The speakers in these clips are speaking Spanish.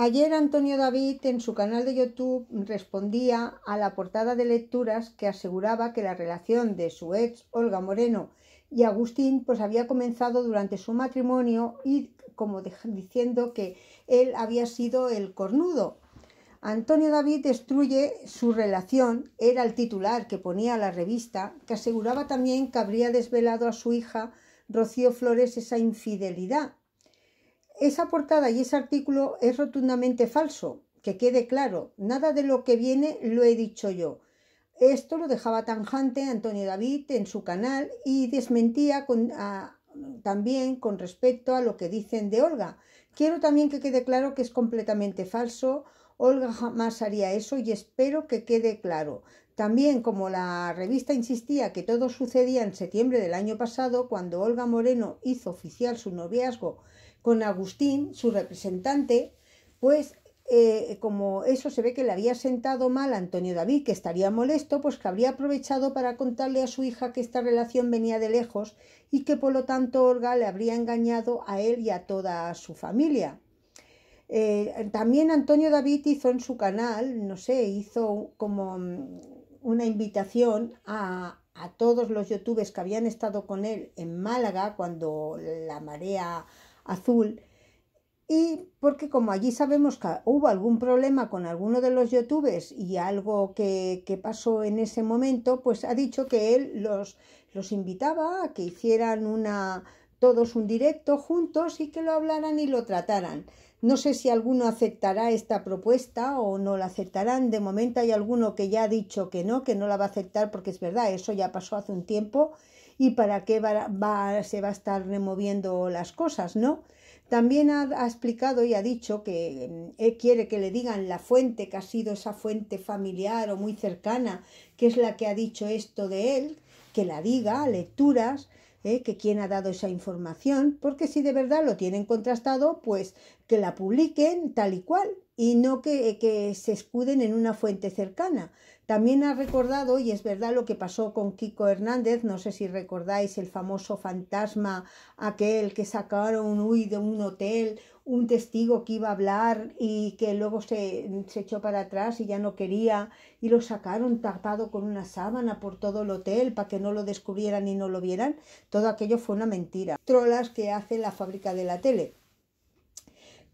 Ayer Antonio David en su canal de YouTube respondía a la portada de lecturas que aseguraba que la relación de su ex Olga Moreno y Agustín pues había comenzado durante su matrimonio y como diciendo que él había sido el cornudo. Antonio David destruye su relación, era el titular que ponía la revista, que aseguraba también que habría desvelado a su hija Rocío Flores esa infidelidad esa portada y ese artículo es rotundamente falso, que quede claro, nada de lo que viene lo he dicho yo. Esto lo dejaba tanjante Antonio David en su canal y desmentía también con respecto a lo que dicen de Olga. Quiero también que quede claro que es completamente falso. Olga jamás haría eso y espero que quede claro. También como la revista insistía que todo sucedía en septiembre del año pasado, cuando Olga Moreno hizo oficial su noviazgo con Agustín, su representante, pues eh, como eso se ve que le había sentado mal a Antonio David, que estaría molesto, pues que habría aprovechado para contarle a su hija que esta relación venía de lejos y que por lo tanto Olga le habría engañado a él y a toda su familia. Eh, también Antonio David hizo en su canal, no sé, hizo como mm, una invitación a, a todos los youtubers que habían estado con él en Málaga cuando la marea azul. Y porque como allí sabemos que hubo algún problema con alguno de los youtubers y algo que, que pasó en ese momento, pues ha dicho que él los, los invitaba a que hicieran una, todos un directo juntos y que lo hablaran y lo trataran. No sé si alguno aceptará esta propuesta o no la aceptarán. De momento hay alguno que ya ha dicho que no, que no la va a aceptar porque es verdad, eso ya pasó hace un tiempo y para qué va, se va a estar removiendo las cosas, ¿no? También ha, explicado y ha dicho que mm, él quiere que le digan la fuente, que ha sido esa fuente familiar o muy cercana, que es la que ha dicho esto de él, que la diga, lecturas, ¿eh? que quién ha dado esa información, porque si de verdad lo tienen contrastado, pues que la publiquen tal y cual, y no que, que, se escuden en una fuente cercana. También ha recordado, y es verdad lo que pasó con Kiko Hernández, no sé si recordáis el famoso fantasma, aquel que sacaron uy, de un hotel, un testigo que iba a hablar y que luego se, se echó para atrás y ya no quería, y lo sacaron tapado con una sábana por todo el hotel para que no lo descubrieran y no lo vieran. Todo aquello fue una mentira. Trolas que hace la fábrica de la tele.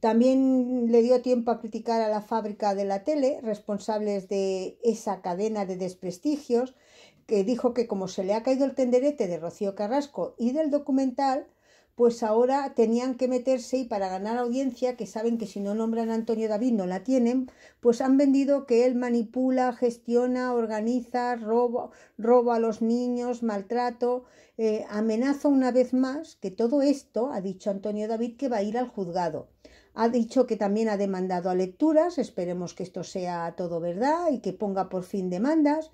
También le dio tiempo a criticar a la fábrica de la tele, responsables de esa cadena de desprestigios, que dijo que como se le ha caído el tenderete de Rocío Carrasco y del documental, pues ahora tenían que meterse y para ganar audiencia, que saben que si no nombran a Antonio David no la tienen, pues han vendido que él manipula, gestiona, organiza, roba, a los niños, maltrato, eh, amenaza una vez más que todo esto, ha dicho Antonio David, que va a ir al juzgado. Ha dicho que también ha demandado a lecturas, esperemos que esto sea todo verdad y que ponga por fin demandas,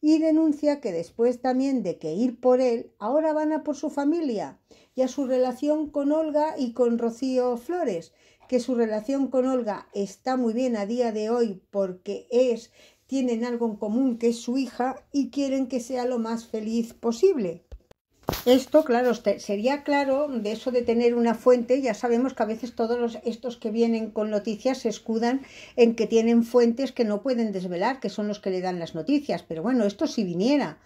y denuncia que después también de que ir por él, ahora van a por su familia y a su relación con Olga y con Rocío Flores, que su relación con Olga está muy bien a día de hoy porque es tienen algo en común que es su hija y quieren que sea lo más feliz posible. Esto, claro, sería claro de eso de tener una fuente. Ya sabemos que a veces todos los, estos que vienen con noticias se escudan en que tienen fuentes que no pueden desvelar, que son los que le dan las noticias. Pero bueno, esto si viniera,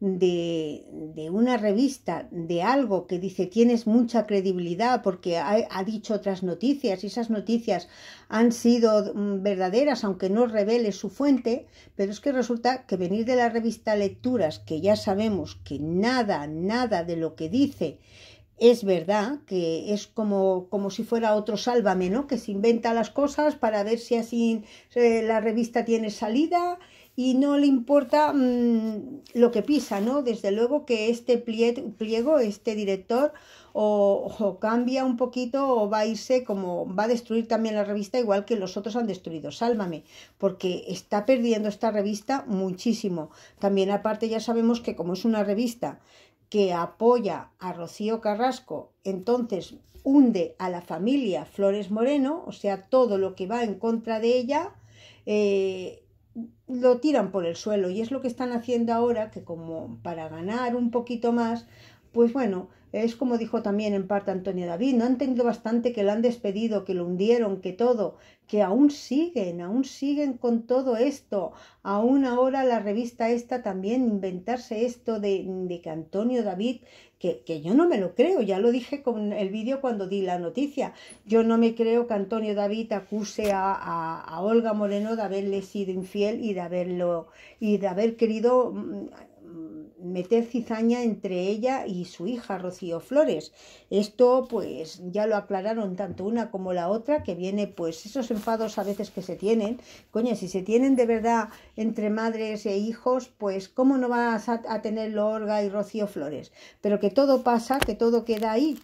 de, de, una revista, de algo que dice tienes mucha credibilidad porque ha, dicho otras noticias y esas noticias han sido mm, verdaderas, aunque no revele su fuente, pero es que resulta que venir de la revista Lecturas, que ya sabemos que nada, nada de lo que dice es verdad, que es como, como si fuera otro sálvame, ¿no? Que se inventa las cosas para ver si así eh, la revista tiene salida y no le importa mm, lo que pisa, ¿no? Desde luego que este pliego, este director, o, cambia un poquito o va a irse como va a destruir también la revista igual que los otros han destruido Sálvame, porque está perdiendo esta revista muchísimo. También aparte ya sabemos que como es una revista que apoya a Rocío Carrasco, entonces hunde a la familia Flores Moreno, o sea, todo lo que va en contra de ella, eh, lo tiran por el suelo y es lo que están haciendo ahora, que como para ganar un poquito más, pues bueno, es como dijo también en parte Antonio David, no han tenido bastante que lo han despedido, que lo hundieron, que todo, que aún siguen, aún siguen con todo esto. Aún ahora la revista esta también inventarse esto de, que Antonio David, que, yo no me lo creo, ya lo dije con el vídeo cuando di la noticia. Yo no me creo que Antonio David acuse a, a, a Olga Moreno de haberle sido infiel y de haberlo y de haber querido mm, meter cizaña entre ella y su hija Rocío Flores. Esto pues ya lo aclararon tanto una como la otra, que viene pues esos enfados a veces que se tienen. Coña, si se tienen de verdad entre madres e hijos, pues cómo no vas a, tener Lorga y Rocío Flores. Pero que todo pasa, que todo queda ahí,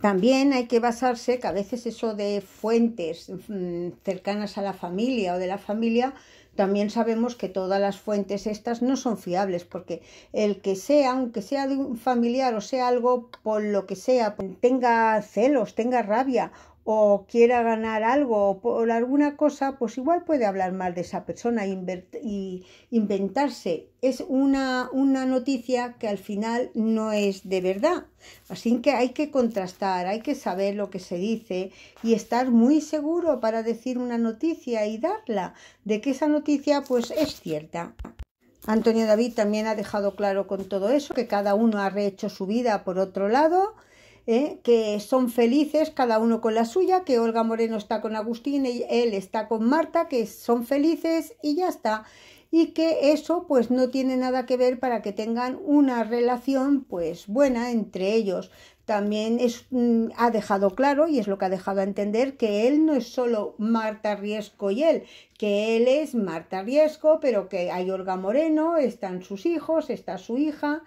también hay que basarse que a veces eso de fuentes mm, cercanas a la familia o de la familia también sabemos que todas las fuentes estas no son fiables porque el que sea, aunque sea de un familiar o sea algo por lo que sea, tenga celos, tenga rabia o quiera ganar algo o por alguna cosa, pues igual puede hablar mal de esa persona e y inventarse. Es una, una noticia que al final no es de verdad. Así que hay que contrastar, hay que saber lo que se dice y estar muy seguro para decir una noticia y darla, de que esa noticia pues es cierta. Antonio David también ha dejado claro con todo eso que cada uno ha rehecho su vida por otro lado ¿eh? que son felices cada uno con la suya, que Olga Moreno está con Agustín y él está con Marta, que son felices y ya está. Y que eso pues no tiene nada que ver para que tengan una relación pues buena entre ellos. También es, mm, ha dejado claro y es lo que ha dejado a entender que él no es solo Marta Riesco y él, que él es Marta Riesco, pero que hay Olga Moreno, están sus hijos, está su hija,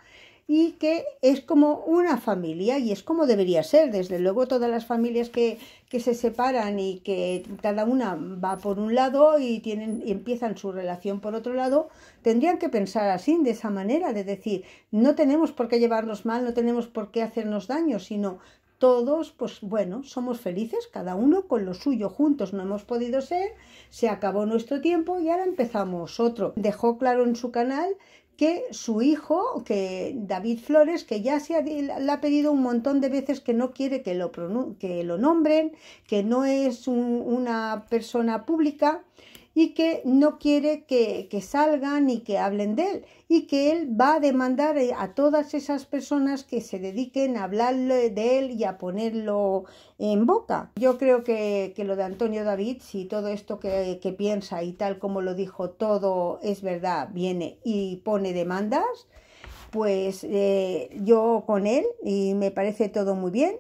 y que es como una familia y es como debería ser. Desde luego todas las familias que, que se separan y que cada una va por un lado y, tienen, y empiezan su relación por otro lado, tendrían que pensar así, de esa manera, de decir, no tenemos por qué llevarnos mal, no tenemos por qué hacernos daño, sino todos, pues bueno, somos felices, cada uno con lo suyo, juntos no hemos podido ser, se acabó nuestro tiempo y ahora empezamos otro. Dejó claro en su canal que su hijo, que David Flores, que ya se le ha pedido un montón de veces que no quiere que lo, que lo nombren, que no es una persona pública, y que no quiere que, salgan y que hablen de él y que él va a demandar eh, a todas esas personas que se dediquen a hablarle de él y a ponerlo en boca. Yo creo que, lo de Antonio David, si todo esto que, piensa y tal como lo dijo todo es verdad, viene y pone demandas, pues eh, yo con él y me parece todo muy bien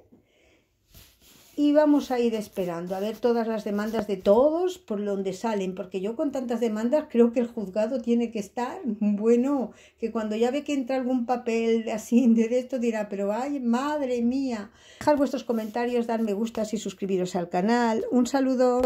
y vamos a ir esperando a ver todas las demandas de todos por donde salen, porque yo con tantas demandas creo que el juzgado tiene que estar bueno, que cuando ya ve que entra algún papel así de esto dirá, pero ay, madre mía. Dejad vuestros comentarios, dar me gustas y suscribiros al canal. Un saludo.